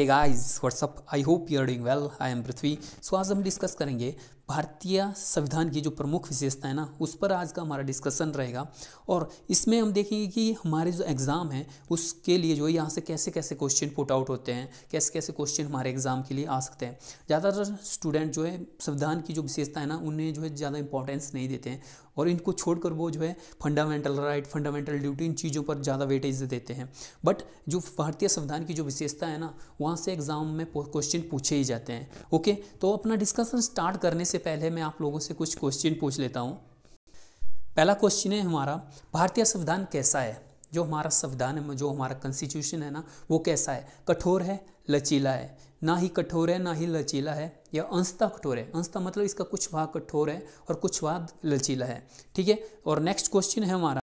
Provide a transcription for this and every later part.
A guys what's up I hope you are doing well I am Prithvi so आज हम discuss करेंगे भारतीय संविधान की जो प्रमुख विशेषता है ना उस पर आज का हमारा डिस्कशन रहेगा और इसमें हम देखेंगे कि हमारे जो एग्ज़ाम है उसके लिए जो है यहाँ से कैसे कैसे क्वेश्चन पुट आउट होते हैं कैसे कैसे क्वेश्चन हमारे एग्ज़ाम के लिए आ सकते हैं ज़्यादातर स्टूडेंट जो है संविधान की जो विशेषता है ना उन्हें जो है ज़्यादा इंपॉर्टेंस नहीं देते हैं और इनको छोड़कर वो जो है फंडामेंटल राइट फंडामेंटल ड्यूटी इन चीज़ों पर ज़्यादा वेटेज देते हैं बट जो भारतीय संविधान की जो विशेषता है ना वहाँ से एग्ज़ाम में क्वेश्चन पूछे ही जाते हैं ओके तो अपना डिस्कशन स्टार्ट करने से पहले मैं आप लोगों से कुछ क्वेश्चन पूछ लेता हूँ पहला क्वेश्चन है हमारा भारतीय संविधान कैसा है जो हमारा संविधान है जो हमारा कॉन्स्टिट्यूशन है ना वो कैसा है कठोर है लचीला है ना ही कठोर है ना ही लचीला है या अंशता कठोर है अंशता मतलब इसका कुछ भाग कठोर है और कुछ भाग लचीला है ठीक है और नेक्स्ट क्वेश्चन है हमारा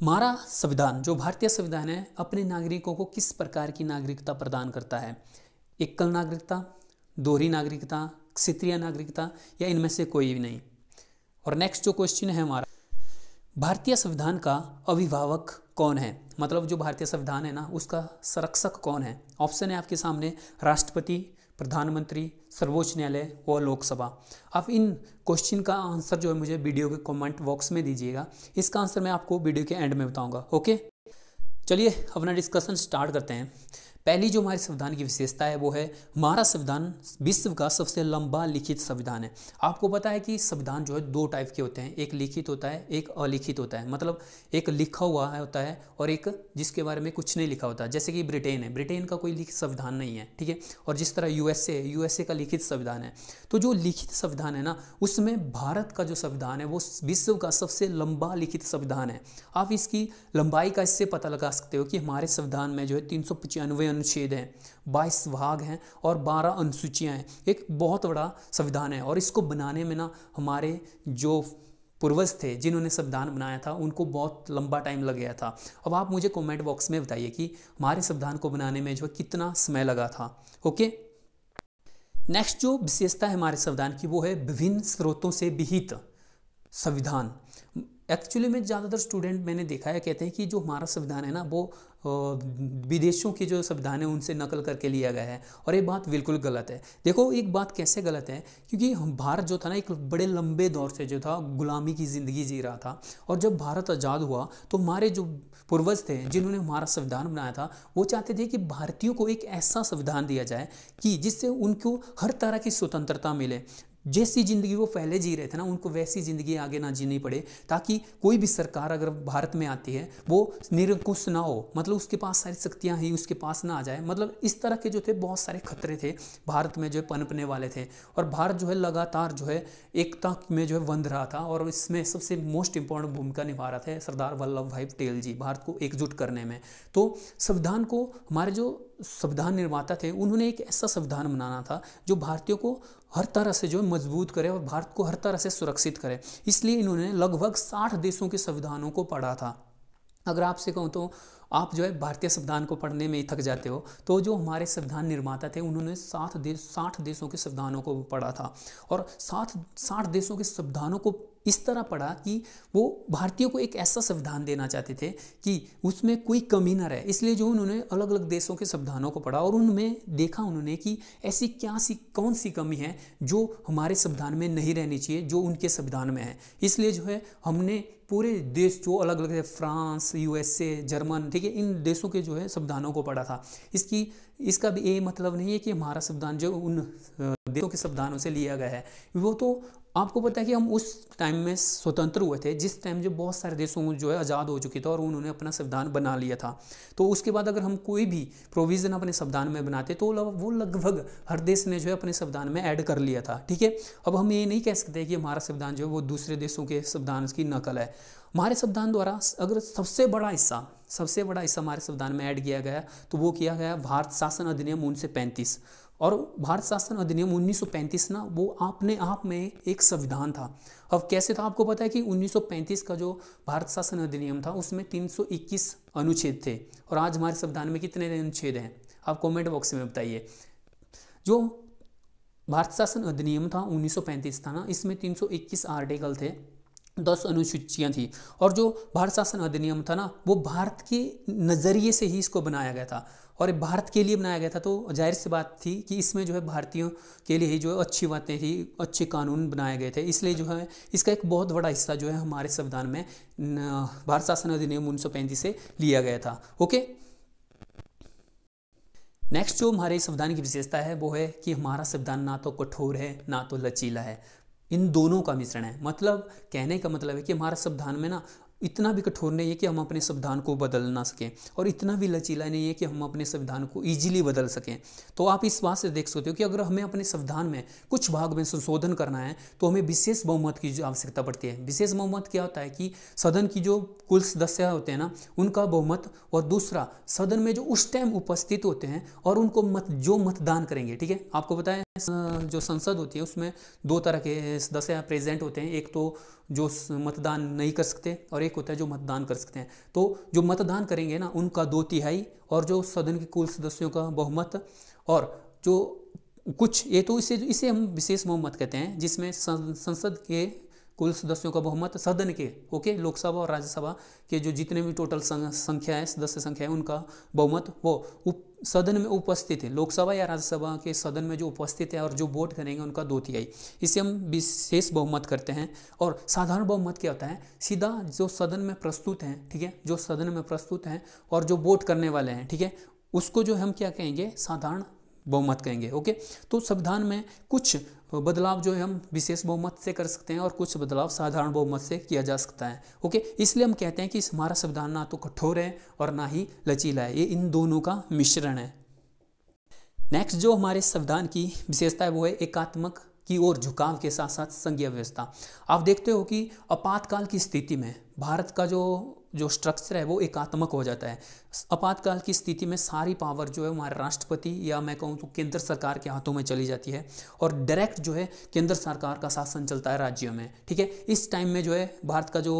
हमारा संविधान जो भारतीय संविधान है अपने नागरिकों को किस प्रकार की नागरिकता प्रदान करता है एकल नागरिकता दोहरी नागरिकता क्षेत्रीय नागरिकता या इनमें से कोई भी नहीं और नेक्स्ट जो क्वेश्चन है हमारा भारतीय संविधान का अभिभावक कौन है मतलब जो भारतीय संविधान है ना उसका संरक्षक कौन है ऑप्शन है आपके सामने राष्ट्रपति प्रधानमंत्री सर्वोच्च न्यायालय व लोकसभा आप इन क्वेश्चन का आंसर जो है मुझे वीडियो के कमेंट बॉक्स में दीजिएगा इसका आंसर मैं आपको वीडियो के एंड में बताऊंगा ओके चलिए अपना डिस्कशन स्टार्ट करते हैं पहली जो हमारे संविधान की विशेषता है वो है हमारा संविधान विश्व का सबसे लंबा लिखित संविधान है आपको पता है कि संविधान जो है दो टाइप के होते हैं एक लिखित होता है एक अलिखित होता है मतलब एक लिखा हुआ होता है और एक जिसके बारे में कुछ नहीं लिखा होता जैसे कि ब्रिटेन है ब्रिटेन का कोई लिखित संविधान नहीं है ठीक है और जिस तरह यूएसए यूएसए का लिखित संविधान है तो जो लिखित संविधान है ना उसमें भारत का जो संविधान है वो विश्व का सबसे लंबा लिखित संविधान है आप इसकी लंबाई का इससे पता लगा सकते हो कि हमारे संविधान में जो है तीन सौ अनुच्छेद हैं बाईस भाग हैं और बारह अनुसूचियाँ हैं एक बहुत बड़ा संविधान है और इसको बनाने में ना हमारे जो पूर्वज थे जिन्होंने संविधान बनाया था उनको बहुत लंबा टाइम लग गया था अब आप मुझे कमेंट बॉक्स में बताइए कि हमारे संविधान को बनाने में जो कितना समय लगा था ओके नेक्स्ट जो विशेषता है हमारे संविधान की वो है विभिन्न स्रोतों से विहित संविधान एक्चुअली में ज़्यादातर स्टूडेंट मैंने देखा है कहते हैं कि जो हमारा संविधान है ना वो विदेशों के जो संविधान है उनसे नकल करके लिया गया है और ये बात बिल्कुल गलत है देखो एक बात कैसे गलत है क्योंकि भारत जो था ना एक बड़े लंबे दौर से जो था गुलामी की ज़िंदगी जी रहा था और जब भारत आज़ाद हुआ तो हमारे जो पूर्वज थे जिन्होंने हमारा संविधान बनाया था वो चाहते थे कि भारतीयों को एक ऐसा संविधान दिया जाए कि जिससे उनको हर तरह की स्वतंत्रता मिले जैसी ज़िंदगी वो पहले जी रहे थे ना उनको वैसी ज़िंदगी आगे ना जीनी पड़े ताकि कोई भी सरकार अगर भारत में आती है वो निरंकुश ना हो मतलब उसके पास सारी शक्तियाँ ही उसके पास ना आ जाए मतलब इस तरह के जो थे बहुत सारे खतरे थे भारत में जो है पनपने वाले थे और भारत जो है लगातार जो है एकता में जो है बंध रहा था और इसमें सबसे मोस्ट इंपॉर्टेंट भूमिका निभा रहा था सरदार वल्लभ भाई पटेल जी भारत को एकजुट करने में तो संविधान को हमारे जो संविधान निर्माता थे उन्होंने एक ऐसा संविधान बनाना था जो भारतीयों को हर तरह से जो है मजबूत करे और भारत को हर तरह से सुरक्षित करे इसलिए इन्होंने लगभग साठ देशों के संविधानों को पढ़ा था अगर आपसे कहूँ तो आप जो है भारतीय संविधान को पढ़ने में ही थक जाते हो तो जो हमारे संविधान निर्माता थे उन्होंने सात देश साठ देशों के संविधानों को पढ़ा था और सात साठ देशों के संविधानों को इस तरह पढ़ा कि वो भारतीयों को एक ऐसा संविधान देना चाहते थे कि उसमें कोई कमी ना रहे इसलिए जो उन्होंने अलग अलग देशों के संविधानों को पढ़ा और उनमें देखा उन्होंने कि ऐसी क्या सी कौन सी कमी है जो हमारे संविधान में नहीं रहनी चाहिए जो उनके संविधान में है इसलिए जो है हमने पूरे देश जो अलग अलग थे फ्रांस यूएसए जर्मन ठीक है इन देशों के जो है संविधानों को पढ़ा था इसकी इसका भी ये मतलब नहीं है कि हमारा संविधान जो उन देशों के संविधानों से लिया गया है वो तो आपको पता है कि हम उस टाइम में स्वतंत्र हुए थे जिस टाइम जो बहुत सारे देशों जो है आज़ाद हो चुके थे और उन्होंने अपना संविधान बना लिया था तो उसके बाद अगर हम कोई भी प्रोविज़न अपने संविधान में बनाते तो वो लगभग हर देश ने जो है अपने संविधान में ऐड कर लिया था ठीक है अब हम ये नहीं कह सकते कि हमारा संविधान जो है वो दूसरे देशों के संविधान की नकल है हमारे संविधान द्वारा अगर सबसे बड़ा हिस्सा सबसे बड़ा हिस्सा हमारे संविधान में ऐड किया गया तो वो किया गया भारत शासन अधिनियम उनसे पैंतीस और भारत शासन अधिनियम 1935 ना वो अपने आप में एक संविधान था अब कैसे था आपको पता है कि 1935 का जो भारत शासन अधिनियम था उसमें 321 अनुच्छेद थे और आज हमारे संविधान में कितने अनुच्छेद हैं आप कमेंट बॉक्स में बताइए जो भारत शासन अधिनियम था 1935 था ना इसमें 321 आर्टिकल थे दस अनुसूचियाँ थी और जो भारत शासन अधिनियम था ना वो भारत के नज़रिए से ही इसको बनाया गया था और भारत के लिए बनाया गया था तो जाहिर सी बात थी कि इसमें जो है भारतीयों के लिए ही जो अच्छी बातें थी अच्छे कानून बनाए गए थे इसलिए जो है इसका एक बहुत बड़ा हिस्सा जो है हमारे संविधान में भारत शासन अधिनियम उन्नीस से लिया गया था ओके नेक्स्ट जो हमारे संविधान की विशेषता है वो है कि हमारा संविधान ना तो कठोर है ना तो लचीला है इन दोनों का मिश्रण है मतलब कहने का मतलब है कि हमारा संविधान में ना इतना भी कठोर नहीं है कि हम अपने संविधान को बदल ना सकें और इतना भी लचीला नहीं है कि हम अपने संविधान को ईजिली बदल सकें तो आप इस बात से देख सकते हो कि अगर हमें अपने संविधान में कुछ भाग में संशोधन करना है तो हमें विशेष बहुमत की आवश्यकता पड़ती है विशेष बहुमत क्या होता है कि सदन की जो कुल सदस्य होते हैं ना उनका बहुमत और दूसरा सदन में जो उस टाइम उपस्थित होते हैं और उनको मत जो मतदान करेंगे ठीक है आपको बताएं जो संसद होती है उसमें दो तरह के सदस्य प्रेजेंट होते हैं एक तो जो मतदान नहीं कर सकते और एक होता है जो मतदान कर सकते हैं तो जो मतदान करेंगे ना उनका दो तिहाई और जो सदन के कुल सदस्यों का बहुमत और जो कुछ ये तो इसे इसे हम विशेष बहुमत कहते हैं जिसमें संसद के कुल सदस्यों का बहुमत सदन के ओके लोकसभा और राज्यसभा के जो जितने भी टोटल संख्या है सदस्य संख्या है उनका बहुमत वो उप सदन में उपस्थित है लोकसभा या राज्यसभा के सदन में जो उपस्थित है और जो वोट करेंगे उनका दो तिहाई इसे हम विशेष बहुमत करते हैं और साधारण बहुमत क्या होता है सीधा जो सदन में प्रस्तुत हैं ठीक है जो सदन में प्रस्तुत हैं और जो वोट करने वाले हैं ठीक है उसको जो हम क्या कहेंगे साधारण बहुमत कहेंगे ओके तो संविधान में कुछ बदलाव जो है हम विशेष बहुमत से कर सकते हैं और कुछ बदलाव साधारण बहुमत से किया जा सकता है ओके इसलिए हम कहते हैं कि हमारा संविधान ना तो कठोर है और ना ही लचीला है ये इन दोनों का मिश्रण है नेक्स्ट जो हमारे संविधान की विशेषता है वो है एकात्मक की ओर झुकाव के साथ साथ संघीय व्यवस्था आप देखते हो कि आपातकाल की स्थिति में भारत का जो जो स्ट्रक्चर है वो एकात्मक हो जाता है आपातकाल की स्थिति में सारी पावर जो है हमारे राष्ट्रपति या मैं कहूँ तो केंद्र सरकार के हाथों में चली जाती है और डायरेक्ट जो है केंद्र सरकार का शासन चलता है राज्यों में ठीक है इस टाइम में जो है भारत का जो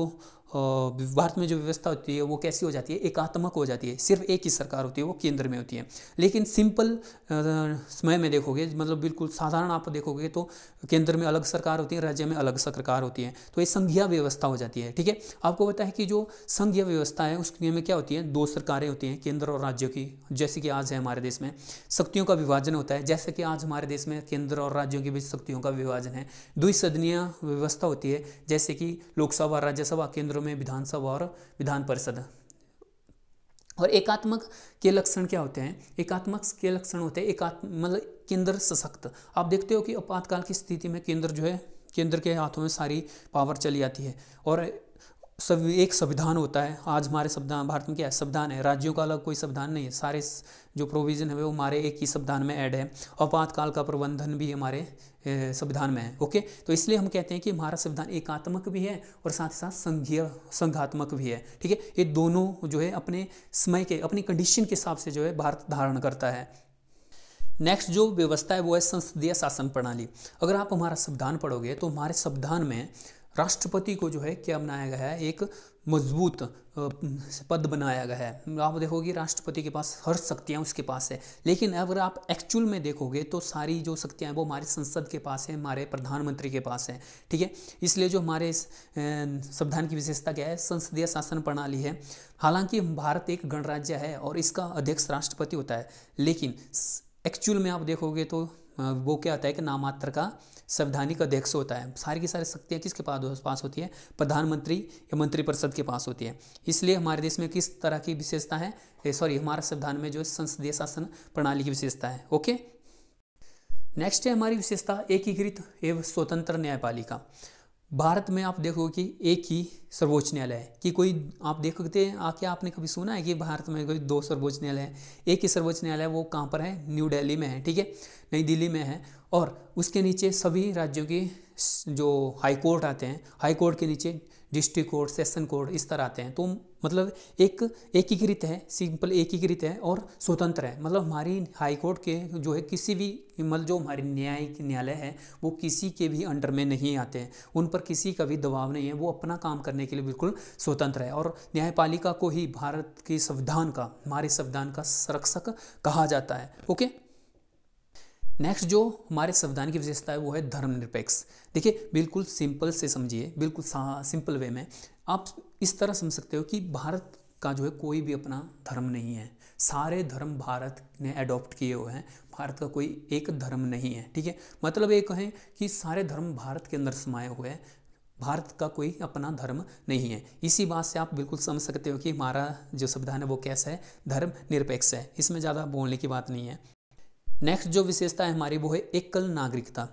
भारत में जो व्यवस्था होती है वो कैसी हो जाती है एकात्मक हो जाती है सिर्फ एक ही सरकार होती है वो केंद्र में होती है लेकिन सिंपल समय में देखोगे मतलब बिल्कुल साधारण आप देखोगे तो केंद्र में अलग सरकार होती है राज्य में अलग सरकार होती है तो ये संघीय व्यवस्था हो जाती है ठीक है आपको पता है कि जो संघीय व्यवस्था है उसके में क्या होती है दो सरकारें होती हैं केंद्र और राज्य की जैसे कि आज है हमारे देश में शक्तियों का विभाजन होता है जैसे कि आज हमारे देश में केंद्र और राज्यों के बीच शक्तियों का विभाजन है द्विसदनीय व्यवस्था होती है जैसे कि लोकसभा राज्यसभा केंद्र क्षेत्रों में विधानसभा और विधान परिषद और एकात्मक के लक्षण क्या होते हैं एकात्मक के लक्षण होते हैं एकात्म मतलब केंद्र सशक्त आप देखते हो कि आपातकाल की स्थिति में केंद्र जो है केंद्र के हाथों में सारी पावर चली जाती है और सब एक संविधान होता है आज हमारे संविधान भारत में क्या है संविधान है राज्यों का अलग कोई संविधान नहीं है सारे जो प्रोविज़न है वो हमारे एक ही संविधान में ऐड है आपातकाल का प्रबंधन भी हमारे संविधान में है ओके तो इसलिए हम कहते हैं कि हमारा संविधान एकात्मक भी है और साथ ही साथ संघीय संघात्मक भी है ठीक है ये दोनों जो है अपने समय के अपनी कंडीशन के हिसाब से जो है भारत धारण करता है नेक्स्ट जो व्यवस्था है वो है संसदीय शासन प्रणाली अगर आप हमारा संविधान पढ़ोगे तो हमारे संविधान में राष्ट्रपति को जो है क्या बनाया गया है एक मजबूत पद बनाया गया है आप देखोगे राष्ट्रपति के पास हर शक्तियाँ उसके पास है लेकिन अगर आप एक्चुअल में देखोगे तो सारी जो शक्तियाँ वो हमारे संसद के पास है हमारे प्रधानमंत्री के पास है ठीक है इसलिए जो हमारे संविधान की विशेषता क्या है संसदीय शासन प्रणाली है हालांकि भारत एक गणराज्य है और इसका अध्यक्ष राष्ट्रपति होता है लेकिन एक्चुअल में आप देखोगे तो वो क्या होता है कि नामात्र का संवैधानिक अध्यक्ष होता है सारी की सारी शक्तियाँ किसके पास होती है प्रधानमंत्री या मंत्रिपरिषद के पास होती है इसलिए हमारे देश में किस तरह की विशेषता है सॉरी हमारे संविधान में जो संसदीय शासन प्रणाली की विशेषता है ओके नेक्स्ट है हमारी विशेषता एकीकृत एवं स्वतंत्र न्यायपालिका भारत में आप देखोगे कि एक ही सर्वोच्च न्यायालय है कि कोई आप देखते हैं आके आपने कभी सुना है कि भारत में कोई दो सर्वोच्च न्यायालय है एक ही सर्वोच्च न्यायालय वो कहाँ पर है न्यू दिल्ली में है ठीक है नई दिल्ली में है और उसके नीचे सभी राज्यों के जो हाई कोर्ट आते हैं हाई कोर्ट के नीचे डिस्ट्रिक्ट कोड सेशन कोड इस तरह आते हैं तो मतलब एक एकीकृत है सिंपल एकीकृत है और स्वतंत्र है मतलब हमारी हाई कोर्ट के जो है किसी भी मतलब जो हमारी न्यायिक न्यायालय है वो किसी के भी अंडर में नहीं आते हैं उन पर किसी का भी दबाव नहीं है वो अपना काम करने के लिए बिल्कुल स्वतंत्र है और न्यायपालिका को ही भारत के संविधान का हमारे संविधान का संरक्षक कहा जाता है ओके नेक्स्ट जो हमारे संविधान की विशेषता है वो है धर्मनिरपेक्ष देखिए बिल्कुल सिंपल से समझिए बिल्कुल सिंपल वे में आप इस तरह समझ सकते हो कि भारत का जो है कोई भी अपना धर्म नहीं है सारे धर्म भारत ने अडॉप्ट किए हुए हैं भारत का कोई एक धर्म नहीं है ठीक है मतलब ये कहें कि सारे धर्म भारत के अंदर समाये हुए हैं भारत का कोई अपना धर्म नहीं है इसी बात से आप बिल्कुल समझ सकते हो कि हमारा जो संविधान है वो कैसा है धर्म निरपेक्ष है इसमें ज़्यादा बोलने की बात नहीं है नेक्स्ट जो विशेषता है हमारी वो है एकल नागरिकता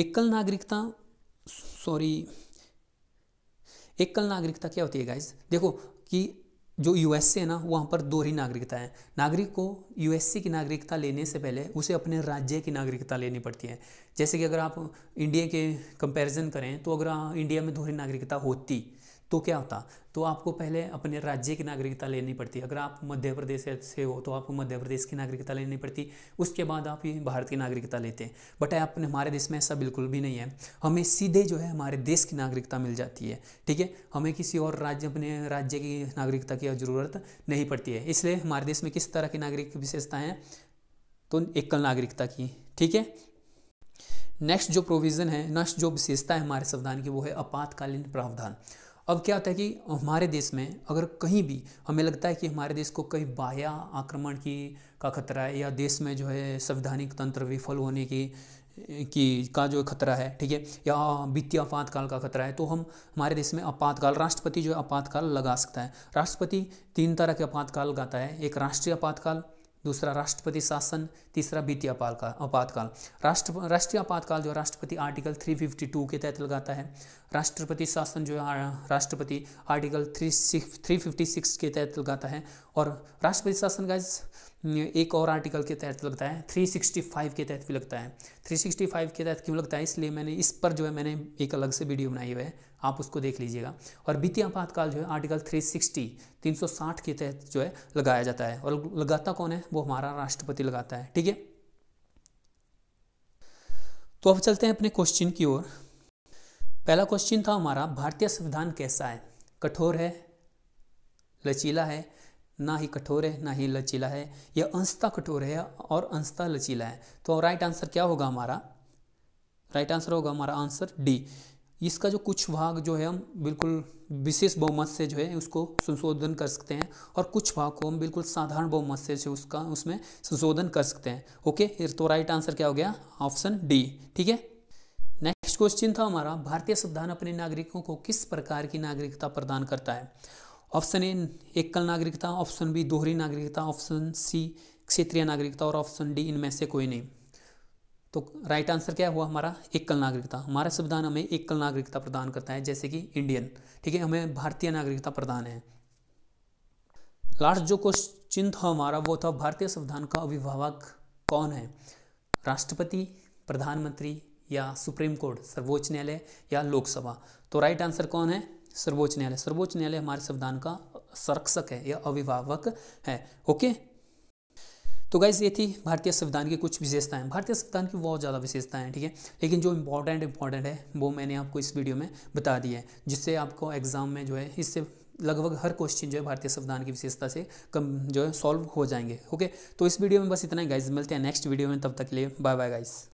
एकल नागरिकता सॉरी एकल नागरिकता क्या होती है गाइज देखो कि जो यूएसए है ना वहाँ पर दो ही नागरिकता है नागरिक को यूएसए की नागरिकता लेने से पहले उसे अपने राज्य की नागरिकता लेनी पड़ती है जैसे कि अगर आप इंडिया के कंपैरिजन करें तो अगर इंडिया में दोहरी नागरिकता होती तो क्या होता तो आपको पहले अपने राज्य की नागरिकता लेनी पड़ती अगर आप मध्य प्रदेश से हो तो आपको मध्य प्रदेश की नागरिकता लेनी पड़ती उसके बाद आप ही भारत की नागरिकता लेते हैं बट अपने हमारे देश में ऐसा बिल्कुल भी नहीं है हमें सीधे जो है हमारे देश की नागरिकता मिल जाती है ठीक है हमें किसी और राज्य अपने राज्य की नागरिकता की ज़रूरत नहीं पड़ती है इसलिए हमारे देश में किस तरह की नागरिक विशेषताएँ हैं तो एकल नागरिकता की ठीक है नेक्स्ट जो प्रोविज़न है नेक्स्ट जो विशेषता है हमारे संविधान की वो है आपातकालीन प्रावधान अब क्या होता है कि हमारे देश में अगर कहीं भी हमें लगता है कि हमारे देश को कहीं बाह्य आक्रमण की का खतरा है या देश में जो है संवैधानिक तंत्र विफल होने की की का जो खतरा है ठीक है या वित्तीय आपातकाल का खतरा है तो हम हमारे देश में आपातकाल राष्ट्रपति जो है आपातकाल लगा सकता है राष्ट्रपति तीन तरह के आपातकाल लगाता है एक राष्ट्रीय आपातकाल दूसरा राष्ट्रपति शासन तीसरा वित्तीय आपातकाल राष्ट्र राष्ट्रीय आपातकाल जो राष्ट्रपति आर्टिकल 352 के तहत लगाता है राष्ट्रपति शासन जो राष्ट्रपति आर्टिकल थ्री सिक्स के तहत लगाता है और राष्ट्रपति शासन का एक और आर्टिकल के तहत लगता है 365 के तहत भी लगता है 365 के तहत क्यों लगता है इसलिए मैंने इस पर जो है मैंने एक अलग से वीडियो बनाई हुई है आप उसको देख लीजिएगा और वित्तीय आपातकाल जो है आर्टिकल 360 360 के तहत जो है लगाया जाता है और लगाता कौन है वो हमारा राष्ट्रपति लगाता है ठीक है तो अब चलते हैं अपने क्वेश्चन की ओर पहला क्वेश्चन था हमारा भारतीय संविधान कैसा है कठोर है लचीला है ना ही कठोर है ना ही लचीला है यह अंशता कठोर है और अंशता लचीला है तो राइट आंसर क्या होगा हमारा राइट आंसर होगा हमारा आंसर डी इसका जो कुछ भाग जो है हम बिल्कुल विशेष बहुमत से जो है उसको संशोधन कर सकते हैं और कुछ भाग को हम बिल्कुल साधारण बहुमत से जो उसका उसमें संशोधन कर सकते हैं ओके तो राइट आंसर क्या हो गया ऑप्शन डी ठीक है नेक्स्ट क्वेश्चन था हमारा भारतीय संविधान अपने नागरिकों को किस प्रकार की नागरिकता प्रदान करता है ऑप्शन ए एकल नागरिकता ऑप्शन बी दोहरी नागरिकता ऑप्शन सी क्षेत्रीय नागरिकता और ऑप्शन डी इनमें से कोई नहीं तो राइट आंसर क्या हुआ हमारा एकल नागरिकता हमारा संविधान हमें एकल नागरिकता प्रदान करता है जैसे कि इंडियन ठीक है हमें भारतीय नागरिकता प्रदान है लास्ट जो क्वेश्चन था हमारा वो था भारतीय संविधान का अभिभावक कौन है राष्ट्रपति प्रधानमंत्री या सुप्रीम कोर्ट सर्वोच्च न्यायालय या लोकसभा तो राइट आंसर कौन है सर्वोच्च न्यायालय सर्वोच्च न्यायालय हमारे संविधान का संरक्षक है या अभिभावक है ओके तो गाइज ये थी भारतीय संविधान की कुछ विशेषताएं भारतीय संविधान की बहुत ज़्यादा विशेषताएं हैं ठीक है लेकिन जो इंपॉर्टेंट इंपॉर्टेंट है वो मैंने आपको इस वीडियो में बता दी है जिससे आपको एग्जाम में जो है इससे लगभग हर क्वेश्चन जो है भारतीय संविधान की विशेषता से कम जो है सॉल्व हो जाएंगे ओके तो इस वीडियो में बस इतना ही गाइज मिलते हैं नेक्स्ट वीडियो में तब तक के लिए बाय बाय गाइज़